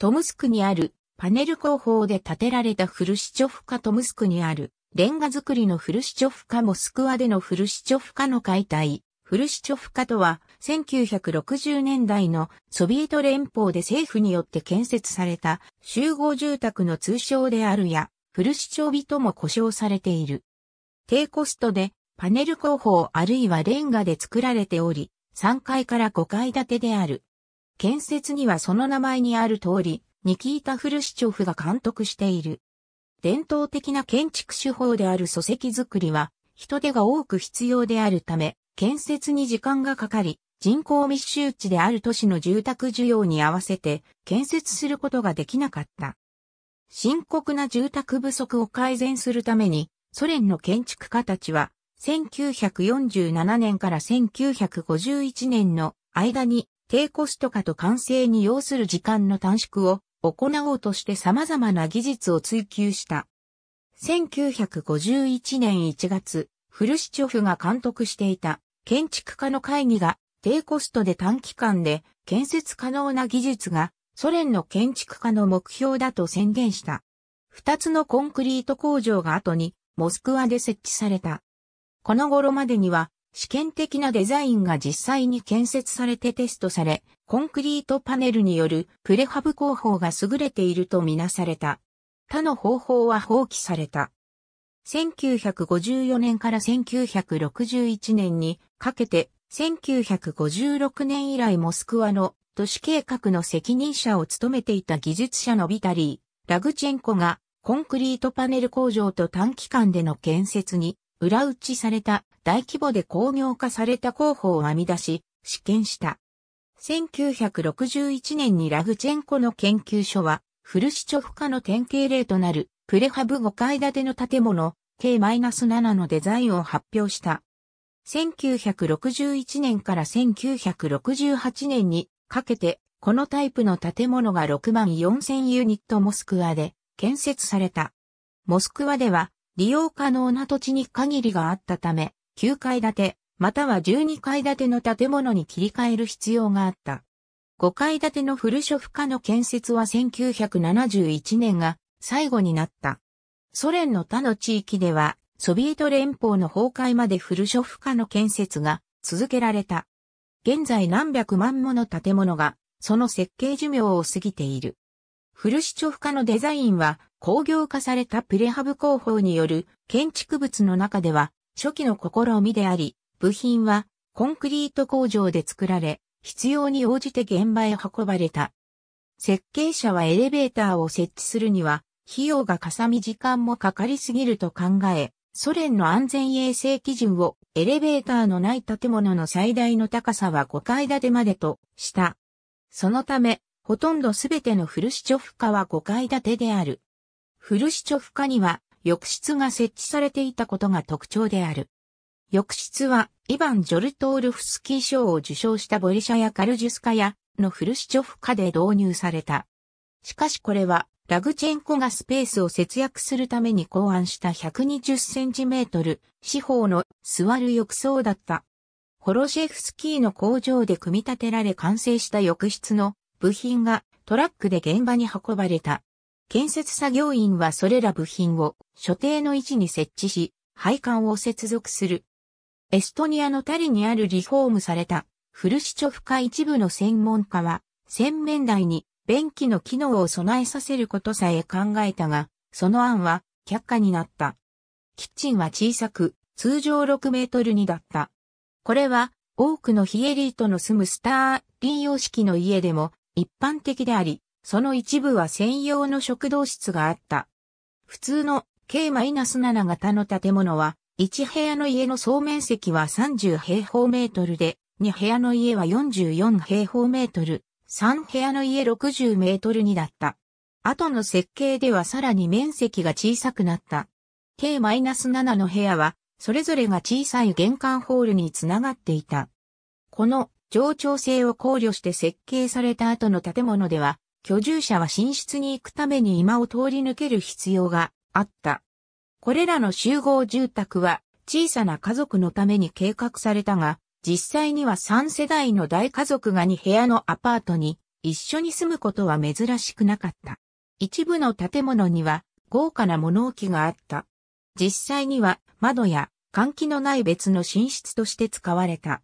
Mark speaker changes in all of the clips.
Speaker 1: トムスクにあるパネル工法で建てられたフルシチョフカトムスクにあるレンガ作りのフルシチョフカモスクワでのフルシチョフカの解体。フルシチョフカとは1960年代のソビエト連邦で政府によって建設された集合住宅の通称であるやフルシチョビとも呼称されている。低コストでパネル工法あるいはレンガで作られており3階から5階建てである。建設にはその名前にある通り、ニキータ・フルシチョフが監督している。伝統的な建築手法である礎石作りは、人手が多く必要であるため、建設に時間がかかり、人口密集地である都市の住宅需要に合わせて建設することができなかった。深刻な住宅不足を改善するために、ソ連の建築家たちは、1947年から1951年の間に低コスト化と完成に要する時間の短縮を行おうとして様々な技術を追求した。1951年1月、フルシチョフが監督していた建築家の会議が低コストで短期間で建設可能な技術がソ連の建築家の目標だと宣言した。二つのコンクリート工場が後にモスクワで設置された。この頃までには試験的なデザインが実際に建設されてテストされ、コンクリートパネルによるプレハブ工法が優れているとみなされた。他の方法は放棄された。1954年から1961年にかけて、1956年以来モスクワの都市計画の責任者を務めていた技術者のビタリー・ラグチェンコがコンクリートパネル工場と短期間での建設に裏打ちされた大規模で工業化された工法を編み出し、試験した。1961年にラグチェンコの研究所は、フルシチョフ化の典型例となる、プレハブ5階建ての建物、K-7 のデザインを発表した。1961年から1968年にかけて、このタイプの建物が6万4000ユニットモスクワで建設された。モスクワでは利用可能な土地に限りがあったため、9階建て、または12階建ての建物に切り替える必要があった。5階建てのフルショフ化の建設は1971年が最後になった。ソ連の他の地域では、ソビエト連邦の崩壊までフルショフ化の建設が続けられた。現在何百万もの建物が、その設計寿命を過ぎている。フルシチョフ化のデザインは工業化されたプレハブ工法による建築物の中では初期の試みであり、部品はコンクリート工場で作られ、必要に応じて現場へ運ばれた。設計者はエレベーターを設置するには、費用がかさみ時間もかかりすぎると考え、ソ連の安全衛生基準をエレベーターのない建物の最大の高さは5階建てまでとした。そのため、ほとんどすべてのフルシチョフ化は5階建てである。フルシチョフ化には浴室が設置されていたことが特徴である。浴室は、イヴァン・ジョルトールフスキー賞を受賞したボリシャやカルジュスカやのフルシチョフカで導入された。しかしこれは、ラグチェンコがスペースを節約するために考案した120センチメートル四方の座る浴槽だった。ホロシェフスキーの工場で組み立てられ完成した浴室の部品がトラックで現場に運ばれた。建設作業員はそれら部品を所定の位置に設置し、配管を接続する。エストニアのタリにあるリフォームされたフルシチョフ化一部の専門家は、洗面台に便器の機能を備えさせることさえ考えたが、その案は却下になった。キッチンは小さく、通常6メートルにだった。これは多くの非エリートの住むスターリン様式の家でも一般的であり、その一部は専用の食堂室があった。普通の K-7 型の建物は、1部屋の家の総面積は30平方メートルで、2部屋の家は44平方メートル、3部屋の家60メートルにだった。後の設計ではさらに面積が小さくなった。K-7 の部屋は、それぞれが小さい玄関ホールにつながっていた。この冗長性を考慮して設計された後の建物では、居住者は寝室に行くために居間を通り抜ける必要があった。これらの集合住宅は小さな家族のために計画されたが、実際には3世代の大家族が2部屋のアパートに一緒に住むことは珍しくなかった。一部の建物には豪華な物置があった。実際には窓や換気のない別の寝室として使われた。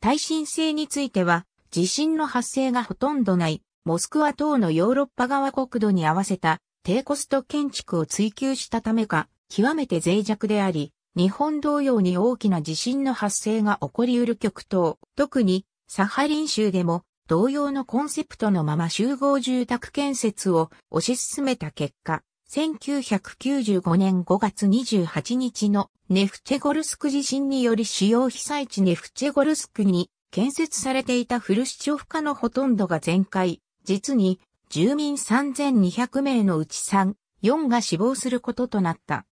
Speaker 1: 耐震性については地震の発生がほとんどないモスクワ等のヨーロッパ側国土に合わせた低コスト建築を追求したためか、極めて脆弱であり、日本同様に大きな地震の発生が起こり得る極東、特にサハリン州でも同様のコンセプトのまま集合住宅建設を推し進めた結果、1995年5月28日のネフチェゴルスク地震により主要被災地ネフチェゴルスクに建設されていたフルシチョフカのほとんどが全壊、実に住民3200名のうち3、4が死亡することとなった。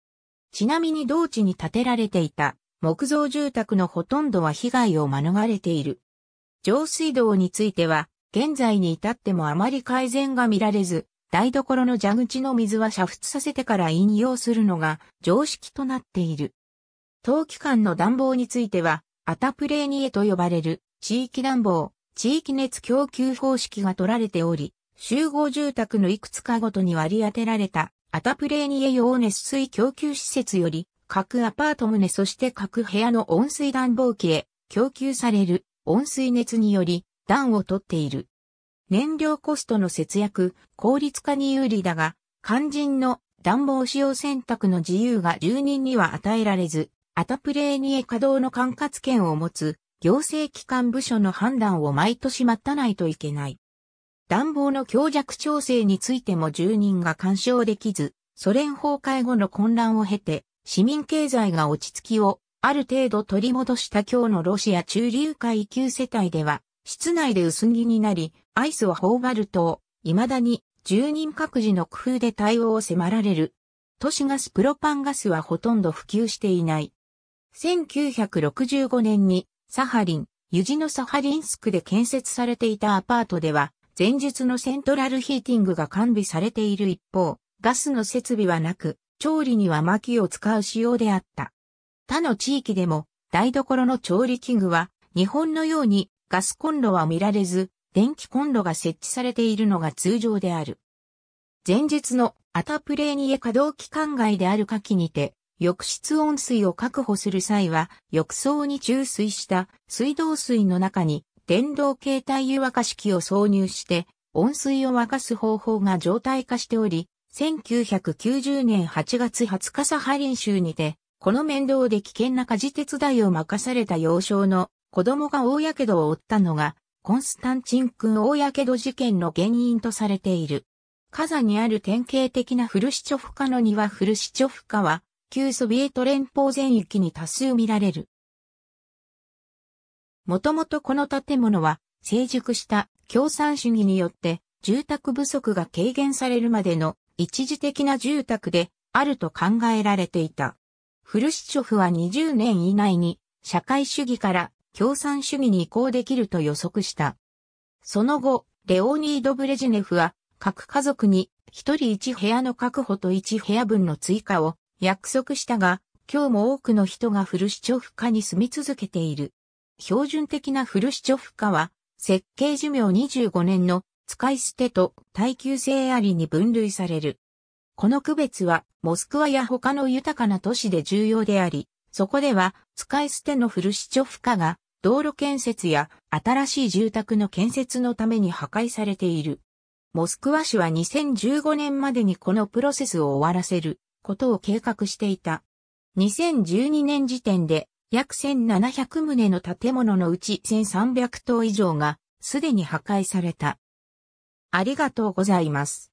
Speaker 1: ちなみに同地に建てられていた木造住宅のほとんどは被害を免れている。上水道については、現在に至ってもあまり改善が見られず、台所の蛇口の水は煮沸させてから引用するのが常識となっている。冬期間の暖房については、アタプレーニエと呼ばれる地域暖房、地域熱供給方式が取られており、集合住宅のいくつかごとに割り当てられた、アタプレーニエ用熱水供給施設より、各アパート棟そして各部屋の温水暖房機へ供給される温水熱により暖をとっている。燃料コストの節約、効率化に有利だが、肝心の暖房使用選択の自由が住人には与えられず、アタプレーニエ稼働の管轄権を持つ行政機関部署の判断を毎年待たないといけない。暖房の強弱調整についても住人が干渉できず、ソ連崩壊後の混乱を経て、市民経済が落ち着きをある程度取り戻した今日のロシア中流階級世帯では、室内で薄着になり、アイスを頬張ると、未だに住人各自の工夫で対応を迫られる。都市ガスプロパンガスはほとんど普及していない。1965年にサハリン、ユジノサハリンスクで建設されていたアパートでは、前述のセントラルヒーティングが完備されている一方、ガスの設備はなく、調理には薪を使う仕様であった。他の地域でも、台所の調理器具は、日本のようにガスコンロは見られず、電気コンロが設置されているのが通常である。前述のアタプレーニエ稼働期間外である夏季にて、浴室温水を確保する際は、浴槽に注水した水道水の中に電動携帯湯沸かし器を挿入して、温水を沸かす方法が常態化しており、1990年8月20日サハリン州にて、この面倒で危険な家事手伝いを任された幼少の子供が大火傷を負ったのが、コンスタンチン君大火傷事件の原因とされている。火山にある典型的なフルシチョフカの庭フルシチョフカは、旧ソビエト連邦全域に多数見られる。もともとこの建物は成熟した共産主義によって住宅不足が軽減されるまでの一時的な住宅であると考えられていた。フルシチョフは20年以内に社会主義から共産主義に移行できると予測した。その後、レオニード・ブレジネフは各家族に一人一部屋の確保と一部屋分の追加を約束したが、今日も多くの人がフルシチョフ化に住み続けている。標準的なフルシチョフ化は、設計寿命25年の使い捨てと耐久性ありに分類される。この区別は、モスクワや他の豊かな都市で重要であり、そこでは、使い捨てのフルシチョフ化が、道路建設や新しい住宅の建設のために破壊されている。モスクワ市は2015年までにこのプロセスを終わらせることを計画していた。2012年時点で約1700棟の建物のうち1300棟以上がすでに破壊された。ありがとうございます。